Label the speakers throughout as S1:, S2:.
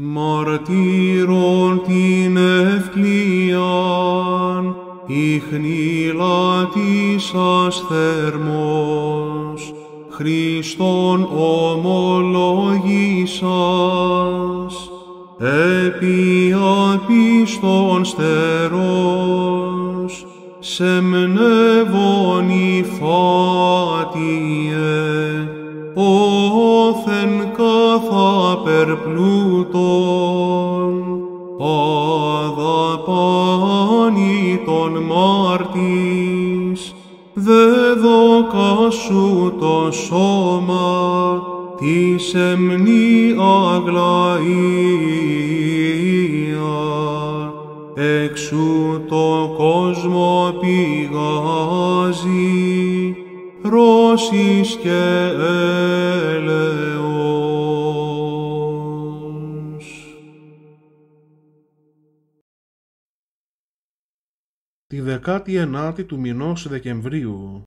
S1: Μαρτύρον την ευκλίαν, ήχνηλα τη Χριστόν ομολογήσας, επί απίστων στερός, σεμνεύον η φάτιε, όθεν καθαπερπλούτο, εξού το κόσμο πηγάζει, ρώσεις και έλεος.
S2: Τη 19η του μηνός Δεκεμβρίου,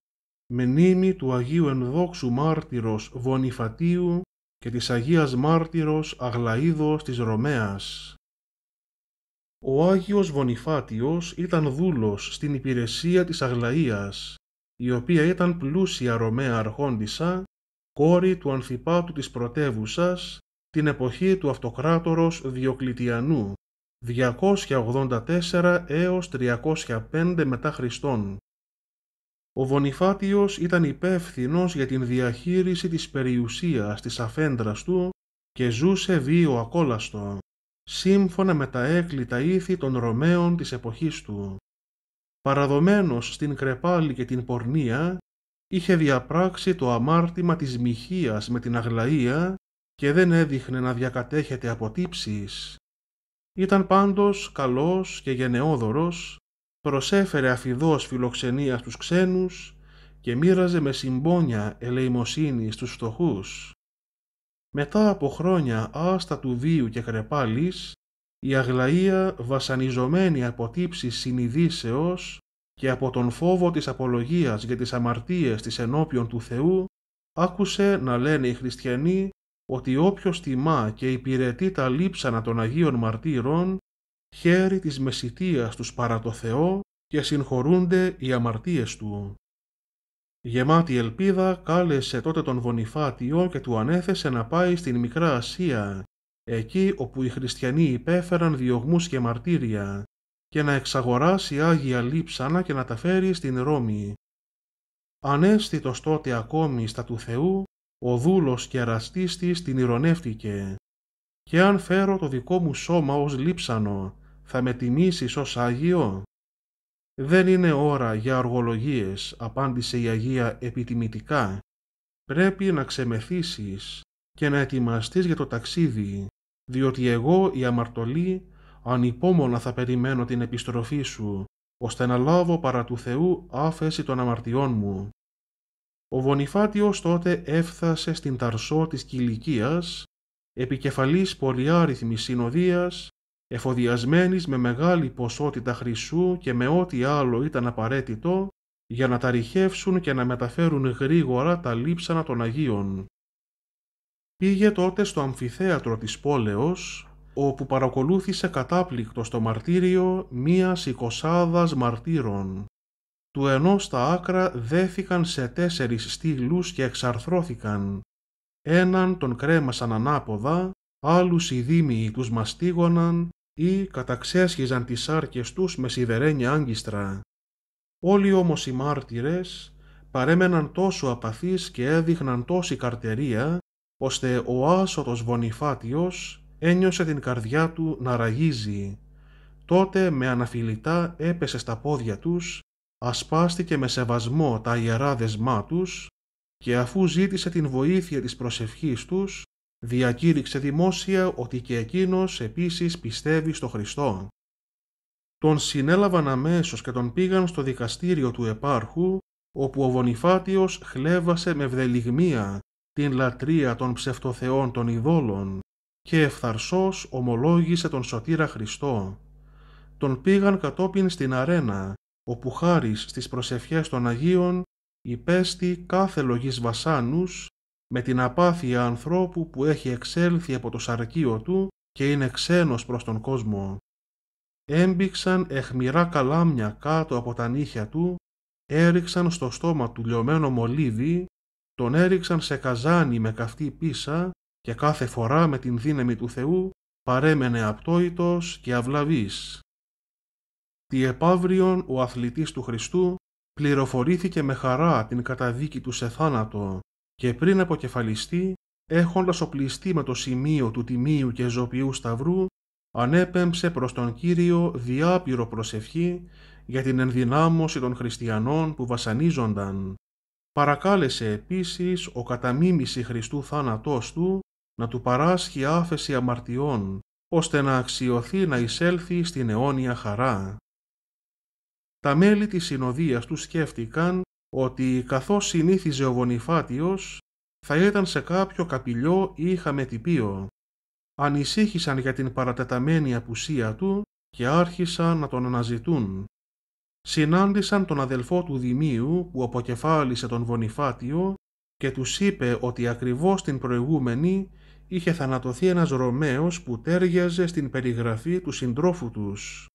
S2: με νήμη του Αγίου Ενδόξου Μάρτυρος Βονιφατίου και της Αγίας Μάρτυρος Αγλαίδος της Ρωμαίας. Ο Άγιος Βονιφάτιος ήταν δούλος στην υπηρεσία της Αγλαΐας, η οποία ήταν πλούσια Ρωμαία αρχόντισσα, κόρη του ανθιπάτου της πρωτεύουσας την εποχή του αυτοκράτορος Διοκλητιανού, 284 έως 305 μετά Χριστόν ο Βονιφάτιος ήταν υπεύθυνος για την διαχείριση της περιουσίας της αφέντρας του και ζούσε βίο ακόλαστο, σύμφωνα με τα έκλειτα ήθη των Ρωμαίων της εποχής του. Παραδομένος στην κρεπάλη και την πορνεία, είχε διαπράξει το αμάρτημα της μιχίας με την αγλαία και δεν έδειχνε να διακατέχεται αποτύψεις. Ήταν πάντως καλός και γενναιόδωρος προσέφερε αφιδώς φιλοξενία στους ξένους και μοίραζε με συμπόνια ελεημοσύνη στους φτωχούς. Μετά από χρόνια του βίου και κρεπάλης, η Αγλαία βασανιζομένη από τύψεις συνειδήσεως και από τον φόβο της απολογίας για τις αμαρτίες της ενώπιον του Θεού, άκουσε να λένε οι χριστιανοί ότι όποιος τιμά και υπηρετεί τα λείψανα των Αγίων Μαρτύρων, χέρι της μεσητείας τους παρά το Θεό και συγχωρούνται οι αμαρτίες του. Γεμάτη ελπίδα κάλεσε τότε τον Βονιφάτιο και του ανέθεσε να πάει στην Μικρά Ασία, εκεί όπου οι χριστιανοί υπέφεραν διωγμούς και μαρτύρια, και να εξαγοράσει Άγια Λείψανα και να τα φέρει στην Ρώμη. Ανέστητος τότε ακόμη στα του Θεού, ο δούλος και αραστής της την ηρωνεύτηκε. «Και αν φέρω το δικό μου σώμα ως λείψανο θα με τιμήσεις ως Άγιο. Δεν είναι ώρα για αργολογίες» απάντησε η Αγία επιτιμητικά. Πρέπει να ξεμεθήσεις και να ετοιμαστείς για το ταξίδι, διότι εγώ η αμαρτωλή ανυπόμονα θα περιμένω την επιστροφή σου, ώστε να λάβω παρά του Θεού άφεση των αμαρτιών μου. Ο Βονιφάτιος τότε έφθασε στην Ταρσό της Κιλικίας, επικεφαλής πολυάριθμης συνοδείας εφοδιασμένης με μεγάλη ποσότητα χρυσού και με ό,τι άλλο ήταν απαραίτητο για να τα ριχεύσουν και να μεταφέρουν γρήγορα τα λείψανα των Αγίων. Πήγε τότε στο αμφιθέατρο της πόλεως, όπου παρακολούθησε κατάπληκτο στο μαρτύριο μία εικοσάδας μαρτύρων. Του ενώ στα άκρα δέθηκαν σε τέσσερις στήλους και εξαρθρώθηκαν. Έναν τον κρέμασαν ανάποδα, άλλους οι δήμοι τους μαστίγωναν ή καταξέσχιζαν τις άρκες τους με σιδερένια άγκιστρα. Όλοι όμως οι μάρτυρες παρέμεναν τόσο απαθείς και έδειχναν τόση καρτερία, ώστε ο άσωτος Βονιφάτιος ένιωσε την καρδιά του να ραγίζει. Τότε με αναφιλητά έπεσε στα πόδια τους, ασπάστηκε με σεβασμό τα ιερά δεσμά τους και αφού ζήτησε την βοήθεια της προσευχής τους, διακήρυξε δημόσια ότι και εκείνος επίσης πιστεύει στο Χριστό. Τον συνέλαβαν αμέσως και τον πήγαν στο δικαστήριο του επάρχου, όπου ο Βονιφάτιος χλέβασε με βδελιγμία την λατρεία των ψευτοθεών των ειδόλων και εφθαρσός ομολόγησε τον Σωτήρα Χριστό. Τον πήγαν κατόπιν στην αρένα, όπου χάρη στις προσευχές των Αγίων υπέστη κάθε λογής βασάνους με την απάθεια ανθρώπου που έχει εξέλθει από το σαρκείο του και είναι ξένος προς τον κόσμο. Έμπηξαν εχμηρά καλάμια κάτω από τα νύχια του, έριξαν στο στόμα του λιωμένο μολύβι, τον έριξαν σε καζάνι με καυτή πίσα και κάθε φορά με την δύναμη του Θεού παρέμενε απτόητος και αυλαβής. Τι επαύριον ο αθλητής του Χριστού πληροφορήθηκε με χαρά την καταδίκη του σε θάνατο και πριν αποκεφαλιστεί, έχοντας οπλιστεί με το σημείο του τιμίου και ζωπιού σταυρού, ανέπεμψε προς τον Κύριο διάπειρο προσευχή για την ενδυνάμωση των χριστιανών που βασανίζονταν. Παρακάλεσε επίσης ο καταμίμηση Χριστού θάνατός του να του παράσχει άφεση αμαρτιών, ώστε να αξιωθεί να εισέλθει στην αιώνια χαρά. Τα μέλη της συνοδείας του σκέφτηκαν ότι καθώς συνήθιζε ο Βονιφάτιος θα ήταν σε κάποιο καπηλιό ή τυπίο. Ανησύχησαν για την παρατεταμένη απουσία του και άρχισαν να τον αναζητούν. Συνάντησαν τον αδελφό του Δημίου που αποκεφάλισε τον Βονιφάτιο και τους είπε ότι ακριβώς την προηγούμενη είχε θανατωθεί ένας Ρωμαίος που τέριαζε στην περιγραφή του συντρόφου τους.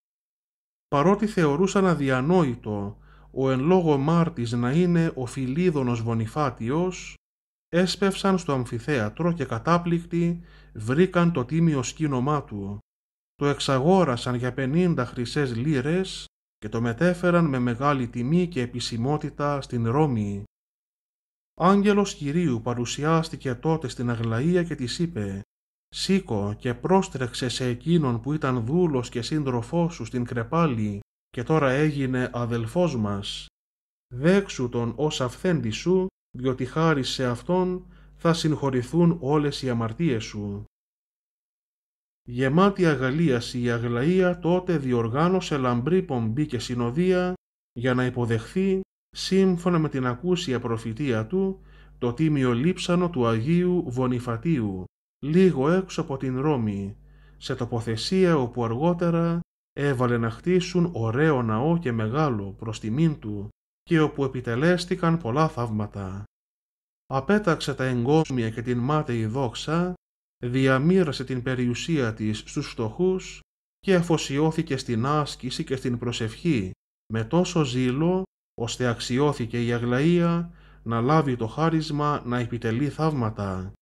S2: Παρότι θεωρούσαν αδιανόητο ο εν λόγω μάρτης να είναι ο Φιλίδωνος Βονιφάτιος, έσπευσαν στο αμφιθέατρο και κατάπληκτοι βρήκαν το τίμιο σκήνομά του. Το εξαγόρασαν για πενήντα χρυσές λίρες και το μετέφεραν με μεγάλη τιμή και επισημότητα στην Ρώμη. Άγγελος Κυρίου παρουσιάστηκε τότε στην Αγλαία και της είπε «Σήκω και πρόστρεξε σε εκείνον που ήταν δούλος και σύντροφός σου στην κρεπάλη και τώρα έγινε αδελφός μας. Δέξου τον ως αυθέντη σου, διότι χάρη σε αυτόν θα συγχωρηθούν όλες οι αμαρτίες σου. Γεμάτη αγαλίαση η Αγλαία τότε διοργάνωσε λαμπρή πομπή και συνοδεία για να υποδεχθεί, σύμφωνα με την ακούσια προφητεία του, το τίμιο λείψανο του Αγίου Βονιφατίου, λίγο έξω από την Ρώμη, σε τοποθεσία όπου αργότερα έβαλε να χτίσουν ωραίο ναό και μεγάλο προς τιμήν του και όπου επιτελέστηκαν πολλά θαύματα. Απέταξε τα εγκόσμια και την μάταιη δόξα, διαμήρασε την περιουσία της στους φτωχούς και αφοσιώθηκε στην άσκηση και στην προσευχή με τόσο ζήλο, ώστε αξιώθηκε η Αγλαία να λάβει το χάρισμα να επιτελεί θαύματα.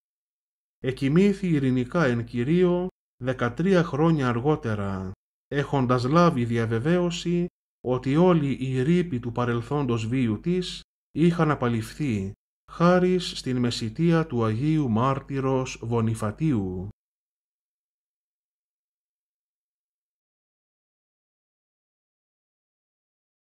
S2: Εκοιμήθη ειρηνικά εν Κυρίω δεκατρία χρόνια αργότερα έχοντας λάβει διαβεβαίωση ότι όλοι οι ρήποι του παρελθόντος βίου της είχαν απαλληφθεί χάρις στην μεσητεία του Αγίου Μάρτυρος Βονιφατίου.